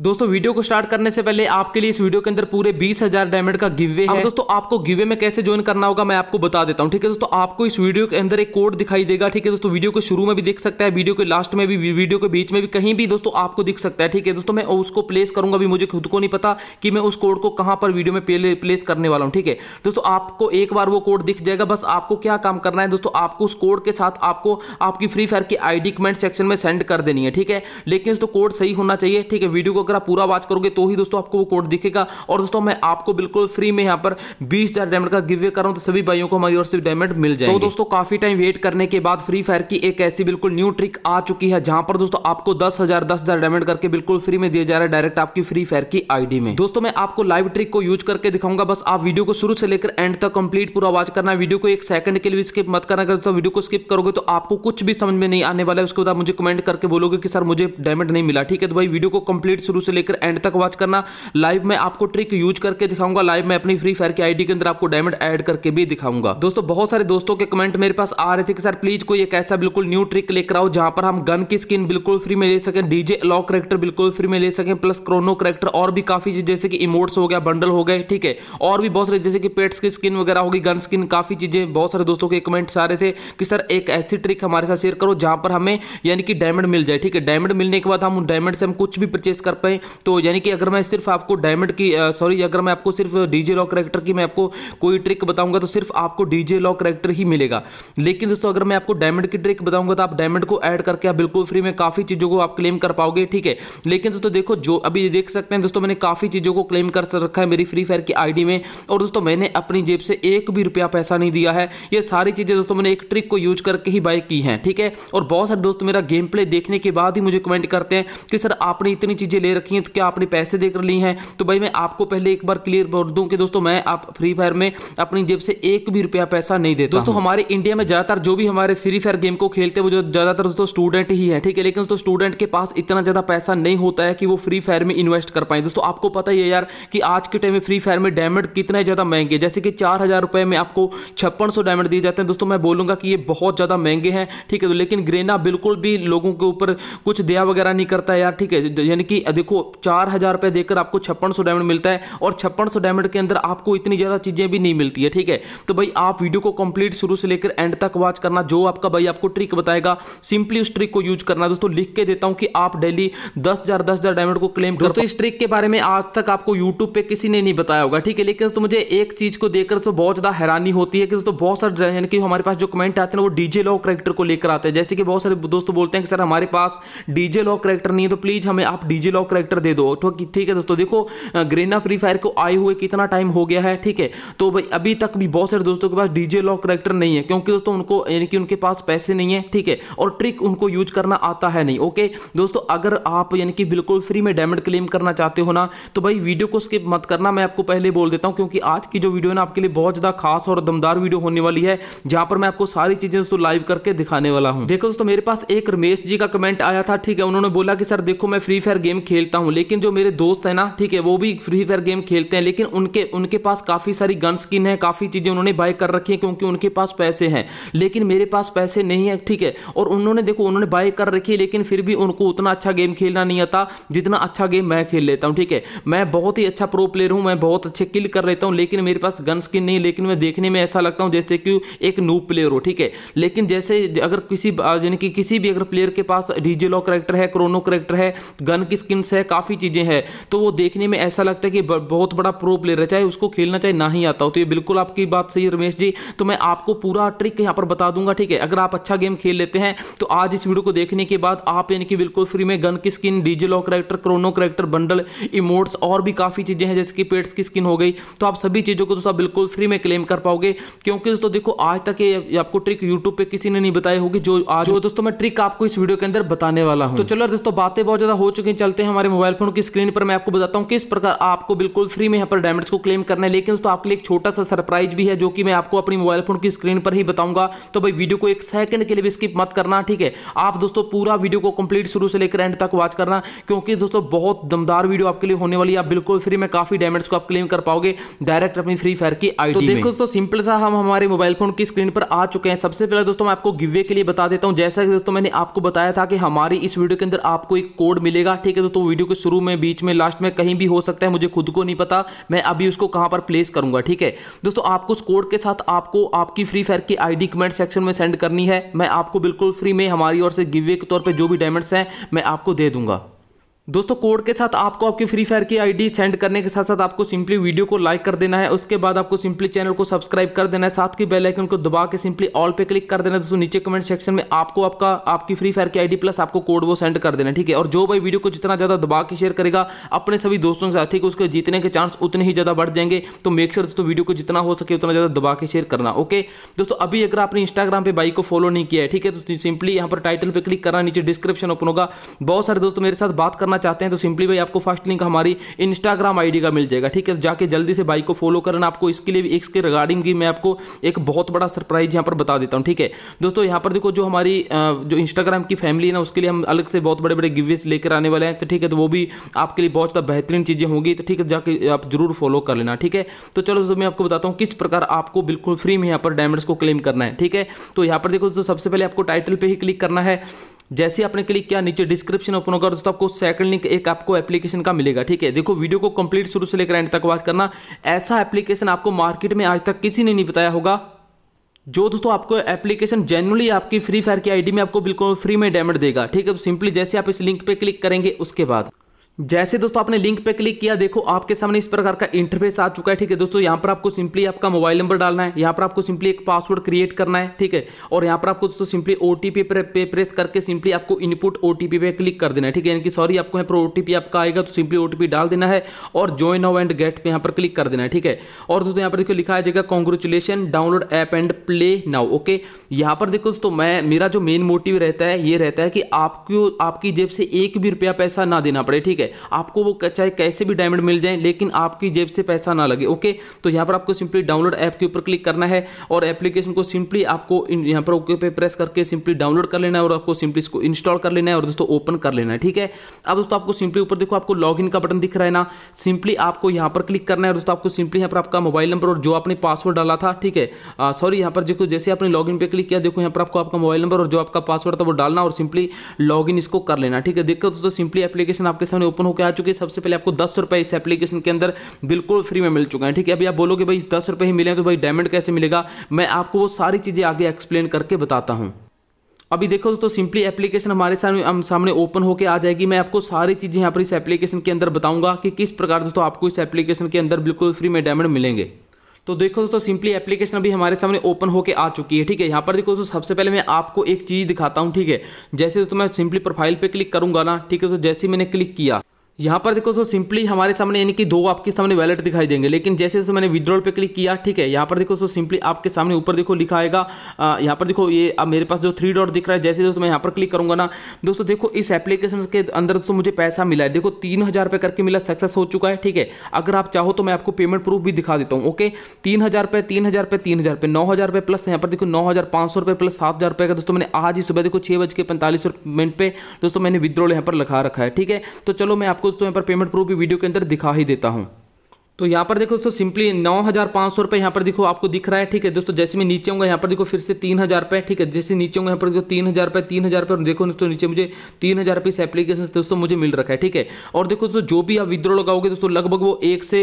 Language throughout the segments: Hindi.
दोस्तों वीडियो को स्टार्ट करने से पहले आपके लिए इस वीडियो के अंदर पूरे बीस हजार डायमंड का गिवे है दोस्तों आपको गिवे में कैसे ज्वाइन करना होगा मैं आपको बता देता हूँ ठीक है दोस्तों आपको इस वीडियो के अंदर एक कोड दिखाई देगा ठीक है दोस्तों वीडियो को शुरू में भी दिख सकता है वीडियो के लास्ट में भी वीडियो के बीच में भी कहीं भी दोस्तों आपको दिख सकता है ठीक है दोस्तों मैं उसको प्लेस करूंगा अभी मुझे खुद को नहीं पता कि मैं उस कोड को कहाँ पर वीडियो में प्लेस करने वाला हूँ ठीक है दोस्तों आपको एक बार वो कोड दिख जाएगा बस आपको क्या काम करना है दोस्तों आपको उस कोड के साथ आपको आपकी फ्री फायर की आईडी कमेंट सेक्शन में सेंड कर देनी है ठीक है लेकिन दोस्तों कोड सही होना चाहिए ठीक है वीडियो को अगर आप पूरा वाच करोगे तो ही दोस्तों आपको वो कोड दिखेगा और दोस्तों मैं आपको बिल्कुल फ्री में यहाँ पर बीस हजार डायमंड का गिवे कर रहा हूँ तो सभी भाइयों को हमारी ओर से डायमंड मिल जाए तो दोस्तों काफी टाइम वेट करने के बाद फ्री फायर की एक ऐसी बिल्कुल न्यू ट्रिक आ चुकी है जहां पर दोस्तों आपको दस हजार दस हजार डायमंड करके बिल्कुल फ्री में दिया जा रहा है डायरेक्ट आपकी फ्री फायर की आईडी में दोस्तों मैं आपको लाइव ट्रिक को यूज करके दिखाऊंगा बस आप वीडियो को शुरू से लेकर एंड तक कंप्लीट पूरा वॉच करना वीडियो को एक सेकंड के लिए स्किप मत करना अगर तो वीडियो को स्किप करोगे तो आपको कुछ भी समझ में नहीं आने वाला है उसके बाद मुझे कमेंट करके बोलोगे कि सर मुझे डायमंड नहीं मिला ठीक है तो भाई वीडियो को कंप्लीट शुरू शुरू से लेकर एंड तक वॉच करना लाइव में आपको ट्रिक यूज करके दिखाऊंगा लाइव में अपनी फ्री फायर की आईडी के अंदर आपको डायमंड ऐड करके भी दिखाऊंगा दोस्तों बहुत सारे दोस्तों के कमेंट मेरे पास आ रहे थे कि सर प्लीज कोई एक ऐसा बिल्कुल न्यू ट्रिक लेकर आओ जहां पर हम गन की स्किन बिल्कुल फ्री में ले सकें डीजे लॉक करेक्टर बिल्कुल फ्री में ले सकें प्लस क्रोनो करेक्टर और भी काफी चीज जैसे कि इमोट्स हो गया बंडल हो गए ठीक है और भी बहुत सारे जैसे कि पेट्स की स्किन वगैरह होगी गन स्किन काफी चीजें बहुत सारे दोस्तों के कमेंट्स आ रहे थे कि सर एक ऐसी ट्रिक हमारे साथ शेयर करो जहां पर हमें यानी कि डायमंड मिल जाए ठीक है डायमंड मिलने के बाद हम उन डायमंड से हम कुछ भी परचेस कर पाए कहीं तो यानी कि अगर मैं सिर्फ आपको डायमंड की सॉरी अगर मैं आपको सिर्फ डीजे लॉक करेक्टर की मैं आपको कोई ट्रिक बताऊंगा तो सिर्फ आपको डीजे लॉक करेक्टर ही मिलेगा लेकिन दोस्तों अगर मैं आपको डायमंड की ट्रिक बताऊंगा तो आप डायमंड को ऐड करके आप बिल्कुल फ्री में काफ़ी चीज़ों को आप क्लेम कर पाओगे ठीक है लेकिन दोस्तों देखो जो अभी देख सकते हैं दोस्तों मैंने काफ़ी चीज़ों को क्लेम कर रखा है मेरी फ्री फायर की आईडी में और दोस्तों मैंने अपनी जेब से एक भी रुपया पैसा नहीं दिया है ये सारी चीज़ें दोस्तों मैंने एक ट्रिक को यूज करके ही बाई की हैं ठीक है और बहुत सारे दोस्त मेरा गेम प्ले देखने के बाद ही मुझे कमेंट करते हैं कि सर आपने इतनी चीज़ें ले रखी हैं तो क्या आपने पैसे देकर ली हैं तो भाई मैं आपको पहले एक बार क्लियर बोल दूं कि दोस्तों मैं आप फ्री फायर में अपनी जेब से एक भी रुपया पैसा नहीं देता दोस्तों हमारे इंडिया में ज़्यादातर जो भी हमारे फ्री फायर गेम को खेलते हैं वो ज़्यादातर दोस्तों स्टूडेंट ही है ठीक है लेकिन दोस्तों स्टूडेंट के पास इतना ज़्यादा पैसा नहीं होता है कि वो फ्री फायर में इन्वेस्ट कर पाए दोस्तों आपको पता ही है यार कि आज के टाइम में फ्री फायर में डायमंड कितना ज़्यादा महंगे जैसे कि चार हज़ार रुपये में आपको छप्पन सौ डायमंड दिए जाते हैं दोस्तों मैं बोलूंगा कि ये बहुत ज़्यादा महंगे हैं ठीक है तो लेकिन ग्रेना बिल्कुल भी लोगों के ऊपर कुछ दया वगैरह नहीं करता यार ठीक है यानी कि देखो चार हज़ार रुपये देकर आपको छप्पन सौ डायमंड मिलता है और छप्पन सौ डायमंड के अंदर आपको इतनी ज़्यादा चीज़ें भी नहीं मिलती है ठीक है तो भाई आप वीडियो को कंप्लीट शुरू से लेकर एंड तक वॉच करना जो आपका भाई आपको ट्रिक बताएगा सिंपली उस ट्रिक को यूज करना दोस्तों लिख के देता हूँ कि आप डेली दस हज़ार दस हज़ार डायमंड को क्लेम दोस्तों इस ट्रिक के बारे में आज तक आपको यूट्यूब पर किसी ने नहीं बताया होगा ठीक है लेकिन दोस्तों मुझे एक चीज़ को देखकर तो बहुत ज़्यादा हैरानी होती है कि दोस्तों बहुत सारे यानी कि हमारे पास जो कमेंट आते हैं वो डीजे लॉ करेक्टर को लेकर आते हैं जैसे कि बहुत सारे दोस्तों बोलते हैं कि सर हमारे पास डीजे लॉ करेक्टर नहीं है तो प्लीज़ हमें आप डीजे लॉ करेक्टर दे दो तो ठीक है दोस्तों देखो ग्रेना फ्री फायर को आए हुए कितना टाइम हो गया है ठीक है तो भाई अभी तक भी बहुत सारे दोस्तों के पास डीजे लॉक करेक्टर नहीं है क्योंकि दोस्तों उनको यानी कि उनके पास पैसे नहीं है ठीक है और ट्रिक उनको यूज करना आता है नहीं ओके दोस्तों अगर आप यानी कि बिल्कुल फ्री में डायमंड क्लेम करना चाहते हो ना तो भाई वीडियो को स्किप मत करना मैं आपको पहले बोल देता हूँ क्योंकि आज की जो वीडियो है ना आपके लिए बहुत ज़्यादा खास और दमदार वीडियो होने वाली है जहां पर मैं आपको सारी चीज़ें दोस्तों लाइव करके दिखाने वाला हूँ देखो दोस्तों मेरे पास एक रमेश जी का कमेंट आया था ठीक है उन्होंने बोला कि सर देखो मैं फ्री फायर गेम खेल खेलता हूँ लेकिन जो मेरे दोस्त हैं ना ठीक है वो भी फ्री फायर गेम खेलते हैं लेकिन उनके उनके पास काफ़ी सारी गन स्किन है काफ़ी चीज़ें उन्होंने बाय कर रखी है क्योंकि उनके पास पैसे हैं लेकिन मेरे पास पैसे नहीं है ठीक है और उन्होंने देखो उन्होंने बाय कर रखी है लेकिन फिर भी उनको उतना अच्छा गेम खेलना नहीं आता जितना अच्छा गेम मैं खेल लेता हूँ ठीक है मैं बहुत ही अच्छा प्रो प्लेयर हूँ मैं बहुत अच्छे किल कर लेता हूँ लेकिन मेरे पास गन स्किन नहीं लेकिन मैं देखने में ऐसा लगता हूँ जैसे कि एक नू प्लेयर हो ठीक है लेकिन जैसे अगर किसी यानी कि किसी भी अगर प्लेयर के पास डीजे लॉ करेक्टर है क्रोनो करेक्टर है गन की स्किन स्किल्स है काफ़ी चीज़ें हैं तो वो देखने में ऐसा लगता है कि बहुत बड़ा प्रो प्लेयर है चाहे उसको खेलना चाहे ना ही आता हो तो ये बिल्कुल आपकी बात सही है रमेश जी तो मैं आपको पूरा ट्रिक यहाँ पर बता दूंगा ठीक है अगर आप अच्छा गेम खेल लेते हैं तो आज इस वीडियो को देखने के बाद आप यानी कि बिल्कुल फ्री में गन की skin DJ Alok character Chrono character bundle emotes और भी काफ़ी चीज़ें हैं जैसे कि पेट्स की स्किन हो गई तो आप सभी चीज़ों को दोस्तों बिल्कुल फ्री में क्लेम कर पाओगे क्योंकि दोस्तों देखो आज तक ये आपको ट्रिक यूट्यूब पर किसी ने नहीं बताई होगी जो आज तो दोस्तों मैं ट्रिक आपको इस वीडियो के अंदर बताने वाला हूँ तो चलो दोस्तों बातें बहुत ज़्यादा हो चुकी हैं चलते हैं हमारे मोबाइल फोन की स्क्रीन पर मैं आपको बताता हूँ किस प्रकार आपको बिल्कुल फ्री में यहाँ पर डायमंड्स को क्लेम करना है लेकिन दोस्तों आपके लिए एक छोटा सा सरप्राइज भी है जो कि मैं आपको अपनी मोबाइल फोन की स्क्रीन पर ही बताऊंगा तो भाई वीडियो को एक सेकंड के लिए भी स्किप मत करना ठीक है आप दोस्तों पूरा वीडियो को कंप्लीट शुरू से लेकर एंड तक वॉच करना क्योंकि दोस्तों बहुत दमदार वीडियो आपके लिए होने वाली है आप बिल्कुल फ्री में काफी डायमंड्स को आप क्लेम कर पाओगे डायरेक्ट अपनी फ्री फायर की आई तो देखो दोस्तों सिंपल सा हम हमारे मोबाइल फोन की स्क्रीन पर आ चुके हैं सबसे पहले दोस्तों मैं आपको गिवे के लिए बता देता हूँ जैसा कि दोस्तों मैंने आपको बताया था कि हमारी इस वीडियो के अंदर आपको एक कोड मिलेगा ठीक है दोस्तों वीडियो के शुरू में बीच में लास्ट में कहीं भी हो सकता है मुझे खुद को नहीं पता मैं अभी उसको कहां पर प्लेस करूंगा ठीक है दोस्तों आपको उस कोड के साथ आपको आपकी फ्री फायर की आईडी कमेंट सेक्शन में सेंड करनी है मैं आपको बिल्कुल फ्री में हमारी ओर से गिवे के तौर पर जो भी डायमंड्स हैं मैं आपको दे दूंगा दोस्तों कोड के साथ आपको आपकी फ्री फायर की आईडी सेंड करने के साथ साथ आपको सिंपली वीडियो को लाइक कर देना है उसके बाद आपको सिंपली चैनल को सब्सक्राइब कर देना है साथ की बेल आइकन को दबा के सिंपली ऑल पे क्लिक कर देना है दोस्तों नीचे कमेंट सेक्शन में आपको आपका आपकी फ्री फायर की आईडी प्लस आपको कोड वो सेंड कर देना ठीक है और जो भाई वीडियो को जितना ज़्यादा दबा के शेयर करेगा अपने सभी दोस्तों के साथ ठीक है उसके जीतने के चांस उतने ही ज़्यादा बढ़ जाएंगे तो मेक श्योर दोस्तों वीडियो को जितना हो सके उतना ज़्यादा दबा के शेयर करना ओके दोस्तों अभी अगर आपने इंस्टाग्राम पर बाई को फॉलो नहीं किया है ठीक है तो सिंपली यहाँ पर टाइटल पर क्लिक करना नीचे डिस्क्रिप्शन ओपन होगा बहुत सारे दोस्तों मेरे साथ बात करना करना चाहते हैं तो सिंपली भाई आपको फर्स्ट लिंक हमारी इंस्टाग्राम आईडी का मिल जाएगा ठीक है तो जाके जल्दी से भाई को फॉलो करना आपको इसके लिए भी इसके रिगार्डिंग भी मैं आपको एक बहुत बड़ा सरप्राइज यहाँ पर बता देता हूँ ठीक है दोस्तों यहाँ पर देखो जो हमारी जो इंस्टाग्राम की फैमिली है ना उसके लिए हम अलग से बहुत बड़े बड़े गिवेज लेकर आने वाले हैं तो ठीक है तो वो भी आपके लिए बहुत ज़्यादा बेहतरीन चीज़ें होंगी तो ठीक है जाके आप जरूर फॉलो कर लेना ठीक है तो चलो दोस्तों मैं आपको बताता हूँ किस प्रकार आपको बिल्कुल फ्री में यहाँ पर डायमंड्स को क्लेम करना है ठीक है तो यहाँ पर देखो दोस्तों सबसे पहले आपको टाइटल पर ही क्लिक करना है जैसे आपने क्लिक किया नीचे डिस्क्रिप्शन ओपन होगा दोस्तों आपको सेकंड लिंक एक आपको एप्लीकेशन का मिलेगा ठीक है देखो वीडियो को कंप्लीट शुरू से लेकर एंड तक बात करना ऐसा एप्लीकेशन आपको मार्केट में आज तक किसी ने नहीं बताया होगा जो दोस्तों आपको एप्लीकेशन जनरली आपकी फ्री फायर की आईडी में आपको बिल्कुल फ्री में डेमड देगा ठीक है तो सिंपली जैसे आप इस लिंक पे क्लिक करेंगे उसके बाद जैसे दोस्तों आपने लिंक पे क्लिक किया देखो आपके सामने इस प्रकार का इंटरफेस आ चुका है ठीक है दोस्तों यहाँ पर आपको सिंपली आपका मोबाइल नंबर डालना है यहाँ पर आपको सिंपली एक पासवर्ड क्रिएट करना है ठीक है और यहाँ पर आपको दोस्तों सिंपली ओ टी पे प्रेस करके सिंपली आपको इनपुट ओ पे क्लिक कर देना है ठीक है यानी कि सॉरी आपको यहाँ पर ओ आपका आएगा तो सिंपली ओ डाल देना है और ज्वाइन नाउ एंड गेट पर यहाँ पर क्लिक कर देना है ठीक है और दोस्तों यहाँ पर देखो लिखा जाएगा congratulation download app and play now okay यहाँ पर देखो दोस्तों मैं मेरा जो मेन मोटिव रहता है ये रहता है कि आपको आपकी जेब से एक भी रुपया पैसा ना देना पड़े ठीक है है आपको वो चाहे कैसे भी डायमंड मिल जाए लेकिन आपकी जेब से पैसा ना लगे ओके तो यहाँ पर आपको सिंपली डाउनलोड ऐप के ऊपर क्लिक करना है और एप्लीकेशन को सिंपली आपको यहाँ पर ओके पे प्रेस करके सिंपली डाउनलोड कर लेना है और आपको सिंपली इसको इंस्टॉल कर लेना है और दोस्तों ओपन कर लेना है ठीक है अब दोस्तों आपको सिंपली ऊपर देखो आपको लॉग का बटन दिख रहा है ना सिंपली आपको यहाँ पर क्लिक करना है दोस्तों आपको सिंपली यहाँ पर आपका मोबाइल नंबर और जो आपने पासवर्ड डाला था ठीक है सॉरी यहाँ पर देखो जैसे आपने लॉग पे क्लिक किया देखो यहाँ पर आपको आपका मोबाइल नंबर और जो आपका पासवर्ड था वो डालना और सिंपली लॉग इसको कर लेना ठीक है देखो दोस्तों सिंपली एप्लीकेशन आपके सामने ओपन होकर आ चुके हैं सबसे पहले आपको दस रुपये इस एप्लीकेशन के अंदर बिल्कुल फ्री में मिल चुका है ठीक है अभी आप बोलोगे भाई दस रुपए ही मिले तो भाई डायमंड कैसे मिलेगा मैं आपको वो सारी चीज़ें आगे एक्सप्लेन करके बताता हूँ अभी देखो तो सिंपली एप्लीकेशन हमारे सामने हम सामने ओपन होकर आ जाएगी मैं आपको सारी चीज़ें यहाँ पर इस एप्लीकेशन के अंदर बताऊंगा कि किस प्रकार दोस्तों आपको इस एप्लीकेशन के अंदर बिल्कुल फ्री में डायमंड मिलेंगे तो देखो दोस्तों सिंपली एप्लीकेशन अभी हमारे सामने ओपन होके आ चुकी है ठीक है यहाँ पर देखो दोस्तों सबसे पहले मैं आपको एक चीज़ दिखाता हूँ ठीक है जैसे दोस्तों मैं सिंपली प्रोफाइल पे क्लिक करूँगा ना ठीक है तो जैसे मैंने क्लिक किया यहाँ पर देखो सो सिंपली हमारे सामने यानी कि दो आपके सामने वैलेट दिखाई देंगे लेकिन जैसे जैसे मैंने विद्रॉल पे क्लिक किया ठीक है यहाँ पर देखो सो सिंपली आपके सामने ऊपर देखो लिखा आएगा यहाँ पर देखो ये अब मेरे पास जो थ्री डॉट दिख रहा है जैसे दोस्तों मैं यहाँ पर क्लिक करूँगा ना दोस्तों देखो इस एप्लीकेशन के अंदर दोस्तों मुझे पैसा मिला है देखो तीन हज़ार करके मिला सक्सेस हो चुका है ठीक है अगर आप चाहो तो मैं आपको पेमेंट प्रूफ भी दिखा देता हूँ ओके तीन हज़ार रुपये तीन हज़ार रुपये तीन हज़ार रुपये नौ हज़ार रुपये प्लस यहाँ पर देखो नौ हज़ार पाँच सौ रुपये प्लस सात हज़ार रुपये का दोस्तों मैंने आज ही सुबह देखो छः बज के पैंतालीस मिनट पर दोस्तों मैंने विद्रॉल यहाँ पर लिखा रखा है ठीक है तो चलो मैं आपको आपको तो यहाँ पर पेमेंट प्रूफ भी वीडियो के अंदर दिखा ही देता हूँ तो यहाँ पर देखो दोस्तों सिंपली नौ हज़ार पाँच सौ रुपये यहाँ पर देखो आपको दिख रहा है ठीक है दोस्तों जैसे मैं नीचे आऊँगा यहाँ पर देखो फिर से तीन हज़ार रुपये ठीक है जैसे नीचे आऊँगा यहाँ पर देखो तीन हज़ार रुपये तीन हज़ार रुपये देखो दोस्तों नीचे मुझे तीन हज़ार रुपये इस एप्लीकेशन दोस्तों मुझे मिल रखा है ठीक है और देखो दोस्तों जो भी आप विद्रो लगाओगे दोस्तों लगभग वो एक से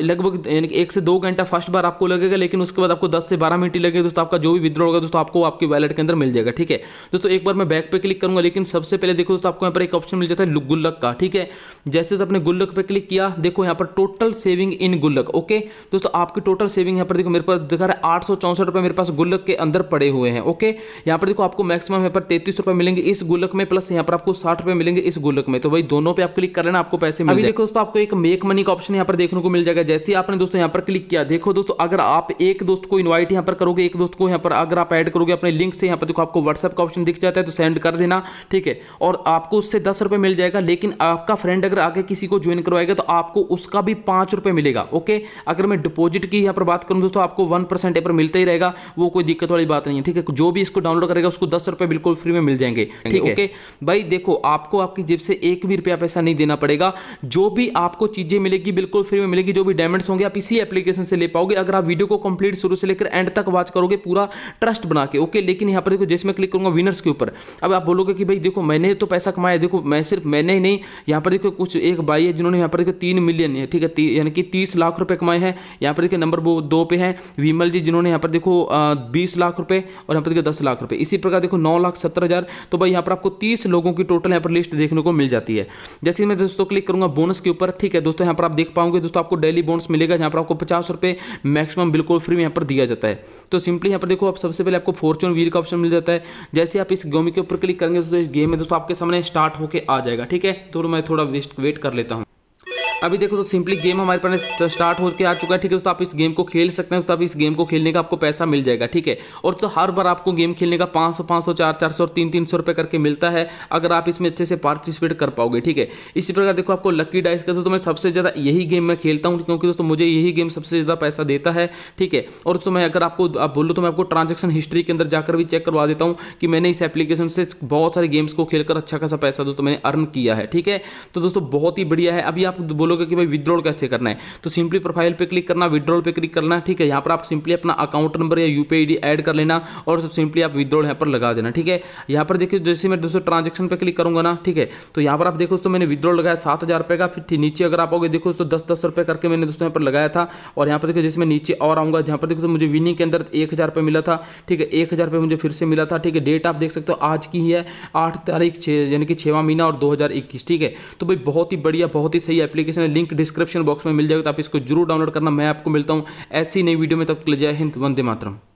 लगभग यानी एक से दो घंटा फर्स्ट बार आपको लगेगा लेकिन उसके बाद आपको दस से बारह मिनट ही लगेगा दोस्तों आपका जो भी विद्रॉ होगा दोस्तों आपको आपके वैलेट के अंदर मिल जाएगा ठीक है दोस्तों एक बार मैं बैक पे क्लिक करूँगा लेकिन सबसे पहले देखो दोस्तों आपको यहाँ पर एक ऑप्शन मिल जाता है गुल्लक का ठीक है जैसे आपने गुल्लक पर क्लिक किया देखो यहाँ पर टोटल सेव सेविंग इन गुल्लक ओके दोस्तों आपकी टोटल सेविंग यहाँ पर देखो मेरे पास दिखा रहा है आठ सौ चौसठ रुपये मेरे पास गुल्लक के अंदर पड़े हुए हैं ओके यहाँ पर देखो आपको मैक्सिमम यहाँ पर तैतीस रुपये मिलेंगे इस गुल्लक में प्लस यहाँ पर आपको साठ रुपये मिलेंगे इस गुल्लक में तो भाई दोनों पे आप क्लिक कर लेना आपको पैसे मिले देखो दोस्तों आपको एक मेक मनी का ऑप्शन यहाँ पर देखने को मिल जाएगा जैसे आपने दोस्तों यहाँ पर क्लिक किया देखो दोस्तों अगर आप एक दोस्त को इन्वाइट यहाँ पर करोगे एक दोस्त को यहाँ पर अगर आप एड करोगे अपने लिंक से यहाँ पर देखो आपको व्हाट्सअप का ऑप्शन दिख जाता है तो सेंड कर देना ठीक है और आपको उससे दस मिल जाएगा लेकिन आपका फ्रेंड अगर आगे किसी को ज्वाइन करवाएगा तो आपको उसका भी पांच पे मिलेगा ओके अगर मैं डिपॉजिट की यहाँ पर बात करूँ दोस्तों आपको वन परसेंट पर मिलता ही रहेगा वो कोई दिक्कत वाली बात नहीं है ठीक है जो भी इसको डाउनलोड करेगा उसको दस रुपये बिल्कुल फ्री में मिल जाएंगे ठीक है ओके भाई देखो आपको आपकी जेब से एक भी रुपया पैसा नहीं देना पड़ेगा जो भी आपको चीज़ें मिलेगी बिल्कुल फ्री में मिलेगी जो भी डायमंड्स होंगे आप इसी एप्लीकेशन से ले पाओगे अगर आप वीडियो को कंप्लीट शुरू से लेकर एंड तक वॉच करोगे पूरा ट्रस्ट बना के ओके लेकिन यहाँ पर देखो जैसे मैं क्लिक करूँगा विनर्स के ऊपर अब आप बोलोगे कि भाई देखो मैंने तो पैसा कमाया देखो मैं सिर्फ मैंने ही नहीं यहाँ पर देखो कुछ एक भाई है जिन्होंने यहाँ पर देखो तीन मिलियन है ठीक है यानी कि तीस लाख रुपए कमाए हैं यहाँ पर देखिए नंबर दो पे है विमल जी जिन्होंने यहाँ पर देखो बीस लाख रुपए और यहाँ पर देखिए दस लाख रुपए इसी प्रकार देखो नौ लाख सत्तर हज़ार तो भाई यहाँ पर आपको तीस लोगों की टोटल यहाँ पर लिस्ट देखने को मिल जाती है जैसे मैं दोस्तों क्लिक करूँगा बोनस के ऊपर ठीक है दोस्तों यहाँ पर आप देख पाओगे दोस्तों आपको डेली बोनस मिलेगा यहाँ पर आपको पचास रुपए मैक्सिमम बिल्कुल फ्री में यहाँ पर दिया जाता है तो सिंपली यहाँ पर देखो आप सबसे पहले आपको फॉर्चून व्हील का ऑप्शन मिल जाता है जैसे आप इस गेम के ऊपर क्लिक करेंगे दोस्तों इस गेम में दोस्तों आपके सामने स्टार्ट होकर आ जाएगा ठीक है तो मैं थोड़ा वेट कर लेता हूँ अभी देखो तो सिंपली गेम हमारे पास स्टार्ट होकर आ चुका है ठीक है तो आप इस गेम को खेल सकते हैं तो आप इस गेम को खेलने का आपको पैसा मिल जाएगा ठीक है और तो हर बार आपको गेम खेलने का पाँच सौ पाँच सौ चार चार सौ तीन तीन सौ रुपये करके मिलता है अगर आप इसमें अच्छे से पार्टिसिपेट कर पाओगे ठीक है इसी प्रकार देखो आपको लकी डाइस का दोस्तों मैं सबसे ज़्यादा यही गेम मैं खेलता हूँ क्योंकि दोस्तों मुझे यही गेम सबसे ज़्यादा पैसा देता है ठीक है और दोस्तों मैं अगर आपको आप बोलो तो मैं आपको ट्रांजेक्शन हिस्ट्री के अंदर जाकर भी चेक करवा देता हूँ कि मैंने इस एप्लीकेशन से बहुत सारे गेम्स को खेलकर अच्छा खासा पैसा दोस्तों मैंने अर्न किया है ठीक है तो दोस्तों बहुत ही बढ़िया है अभी आप बोलो बोलोगे कि भाई विद्रॉल कैसे करना है तो सिंपली प्रोफाइल पर क्लिक करना विद्रॉल पर क्लिक करना ठीक है यहाँ पर आप सिंपली अपना अकाउंट नंबर या यू पी ऐड कर लेना और सिंपली आप विद्रॉल यहाँ पर लगा देना ठीक है यहाँ पर देखिए जैसे मैं दोस्तों ट्रांजेक्शन पर क्लिक करूँगा ना ठीक है तो यहाँ पर आप देखो दोस्तों मैंने विद्रॉल लगाया सात हज़ार रुपये का फिर नीचे अगर आप आओगे देखो दोस्तों दस दस रुपये करके मैंने दोस्तों यहाँ पर लगाया था और यहाँ पर देखो जैसे मैं नीचे और आऊँगा जहाँ पर देखो तो मुझे विनिंग के अंदर एक हज़ार रुपये मिला था ठीक है एक हज़ार रुपये मुझे फिर से मिला था ठीक है डेट आप देख सकते हो आज की ही है आठ तारीख छः यानी कि छवा महीना और दो ठीक है तो भाई बहुत ही बढ़िया बहुत ही सही एप्लीकेशन एप्लीकेशन है लिंक डिस्क्रिप्शन बॉक्स में मिल जाएगा तो आप इसको जरूर डाउनलोड करना मैं आपको मिलता हूँ ऐसी नई वीडियो में तब के लिए जय हिंद वंदे मातरम